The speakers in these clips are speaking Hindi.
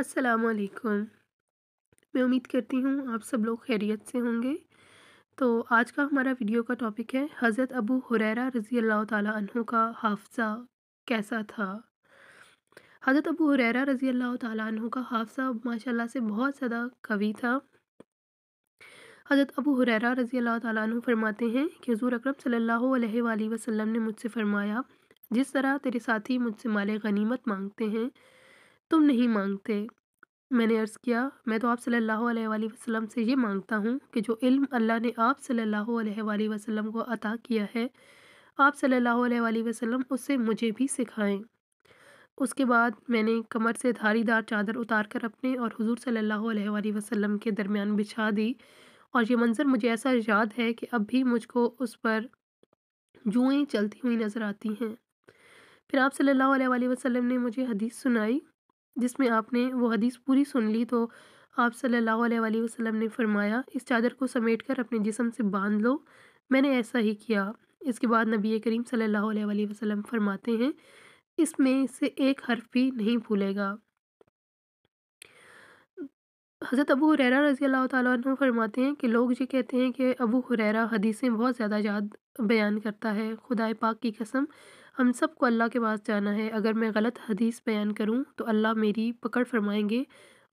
असलकुम मैं उम्मीद करती हूँ आप सब लोग खैरियत से होंगे तो आज का हमारा वीडियो का टॉपिक है हज़रत अबू हुरैरा रज़ी अल्लाह तहों का हाफ़ा कैसा था हज़रत अबू हुरैरा रज़ी अल्लाह तहों का हाफसा माशाल्लाह से बहुत ज़्यादा कवि था हज़रत अबू हुरैरा रज़ी अल्लाह तहों फरमाते हैं कि हजूर अक्रम सल्ला वसम ने मुझसे फ़रमाया जिस तरह तेरे साथी मुझसे माल गनीमत मांगते हैं तुम नहीं मांगते मैंने अर्ज़ किया मैं तो आप सल्लल्लाहु अलैहि वसल्लम से ये मांगता हूँ कि जो इल्म अल्लाह ने आप सल्लल्लाहु अलैहि वसल्लम को अता किया है आप सल्लल्लाहु अलैहि वसल्लम उससे मुझे भी सिखाएं उसके बाद मैंने कमर से धारीदार चादर उतार कर अपने और हुजूर सल्लल्लाहु अलैहि वसल्लम के दरमियान बिछा दी और ये मंज़र मुझे ऐसा याद है कि अब भी मुझको उस पर जुएँ चलती हुई नज़र आती हैं फिर आप सल्लल्लाहु अलैहि वसल्लम ने मुझे हदीस सुनाई जिसमें आपने वो हदीस पूरी सुन ली तो आप सल्लल्लाहु अलैहि वसल्लम ने फरमाया इस चादर को समेट कर अपने जिसम से बांध लो मैंने ऐसा ही किया इसके बाद नबी करीम सल्लल्लाहु अलैहि वसल्लम फरमाते हैं इसमें से एक हर्फ भी नहीं भूलेगा हज़रत अबू हुररा रज़ी अल्लाह फरमाते हैं कि लोग ये कहते हैं कि अबू हुररा हदीसें बहुत ज़्यादा याद बयान करता है खुदा पाक की कसम हम सबको अल्लाह के पास जाना है अगर मैं गलत हदीस बयान करूँ तो अल्लाह मेरी पकड़ फरमाएंगे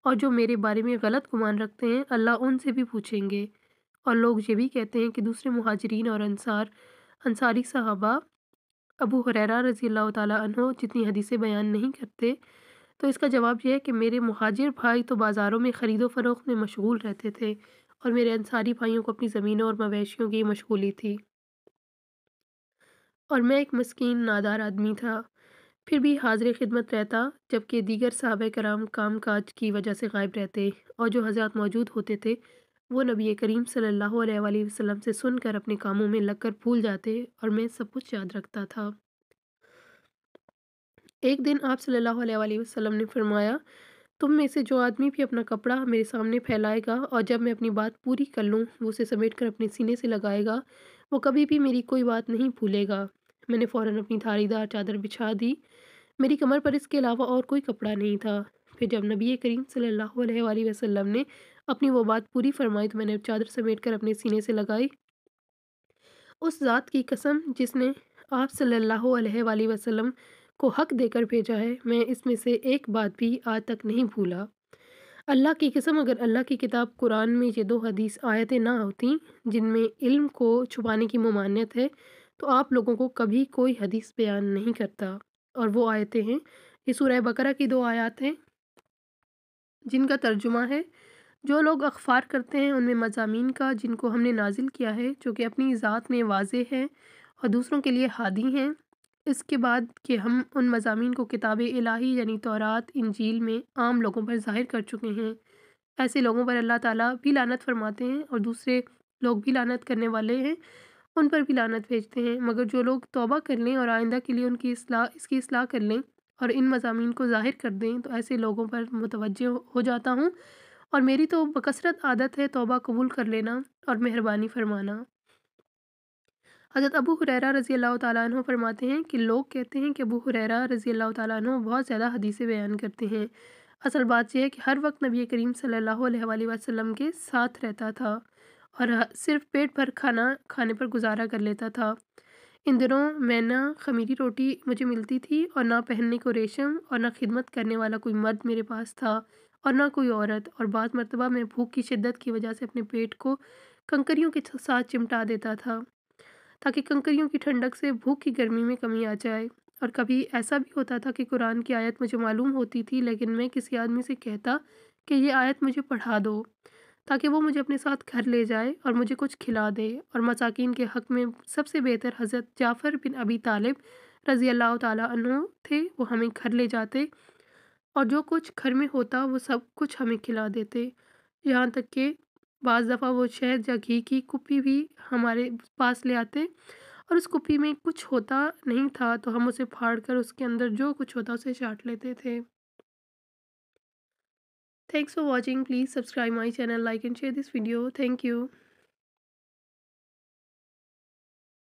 और जो मेरे बारे में गलत गुमान रखते हैं अल्लाह उनसे भी पूछेंगे और लोग ये भी कहते हैं कि दूसरे महाजरीन और अनसार अनसारी साहबा अबू हरेरा रज़ी अल्लाह तहो जितनी हदीसें बयान नहीं करते तो इसका जवाब यह है कि मेरे महाजिर भाई तो बाज़ारों में ख़रीदो फरोख में मशगूल रहते थे और मेरे अंसारी भाइयों को अपनी ज़मीनों और मवेशियों की मशगूली थी और मैं एक मस्किन नादार आदमी था फिर भी हाजिर ख़िदमत रहता जबकि दीगर साहब कराम काम काज की वजह से गायब रहते और जो हजरात मौजूद होते थे वो नबी करीम सल्लल्लाहु अलैहि वसल्लम से सुनकर अपने कामों में लगकर भूल जाते और मैं सब कुछ याद रखता था एक दिन आप सल्लल्लाहु अलैहि वसल्लम ने फरमाया तुम में से जो आदमी भी अपना कपड़ा मेरे सामने फैलाएगा और जब मैं अपनी बात पूरी कर लूँ वो उसे समेट कर अपने सीने से लगाएगा वो कभी भी मेरी कोई बात नहीं भूलेगा मैंने फ़ौरन अपनी थारीदार चादर बिछा दी मेरी कमर पर इसके अलावा और कोई कपड़ा नहीं था फिर जब नबी करीम सल्लल्लाहु अलैहि वसल्लम ने अपनी वो बात पूरी फरमाई तो मैंने चादर समेट कर अपने सीने से लगाई उस ज़ात की कसम जिसने आप सल्लल्लाहु अलैहि वसल्लम को हक देकर भेजा है मैं इसमें से एक बात भी आज तक नहीं भूला अल्लाह की कसम अगर अल्लाह की किताब कुरान में ये दो हदीस आयतें ना होती जिनमें इल्म को छुपाने की ममानियत है तो आप लोगों को कभी कोई हदीस बयान नहीं करता और वो आयतें हैं ये सूरह बकरा की दो आयात हैं जिनका तर्जुमा है जो लोग अखफार करते हैं उनमें मजामी का जिनको हमने नाजिल किया है जो कि अपनी ज़ात में वाज है और दूसरों के लिए हादी हैं इसके बाद कि हम उन मजामी को किताब इलाही यानी तौरात इंजील में आम लोगों पर ज़ाहिर कर चुके हैं ऐसे लोगों पर अल्लाह ताला भी लानत फरमाते हैं और दूसरे लोग भी लानत करने वाले हैं उन पर भी लानत भेजते हैं मगर जो लोग तोबा कर लें और आइंदा के लिए उनकी असलाह इसकी असलाह कर लें और इन मजामी को ज़ाहिर कर दें तो ऐसे लोगों पर मुतवजह हो जाता हूँ और मेरी तो बकसरत आदत है तोबा कबूल कर लेना और मेहरबानी फरमाना हज़रत अबू हुरैरा रज़ी अल्लाह तु फरमाते हैं कि लोग कहते हैं कि अबू हुरैरा रज़ी अल्लाह तु बहुत ज़्यादा हदीसें बयान करते हैं असल बात यह है कि हर वक्त नबी करीम सल्लल्लाहु अलैहि वसल्लम के साथ रहता था और सिर्फ पेट भर खाना खाने पर गुजारा कर लेता था इन दिनों मैं ना खमीरी रोटी मुझे मिलती थी और ना पहनने को रेशम और ना खिदमत करने वाला कोई मर्द मेरे पास था और ना कोई औरत और बाद मरतबा मैं भूख की शिद्दत की वजह से अपने पेट को कंकरियों के साथ चिमटा देता था ताकि कंकरियों की ठंडक से भूख की गर्मी में कमी आ जाए और कभी ऐसा भी होता था कि कुरान की आयत मुझे मालूम होती थी लेकिन मैं किसी आदमी से कहता कि ये आयत मुझे पढ़ा दो ताकि वो मुझे अपने साथ घर ले जाए और मुझे कुछ खिला दे और मसाकिन के हक़ में सबसे बेहतर हज़रत जाफ़र बिन अबी तालिब रज़ी अल्लाह तु थे वो हमें घर ले जाते और जो कुछ घर में होता वो सब कुछ हमें खिला देते यहाँ तक कि बज़ दफ़ा वो शहद या घी की कुप्पी भी हमारे पास ले आते और उस कुप्पी में कुछ होता नहीं था तो हम उसे फाड़ कर उसके अंदर जो कुछ होता उसे चाट लेते थे thanks for watching please subscribe my channel like and share this video thank you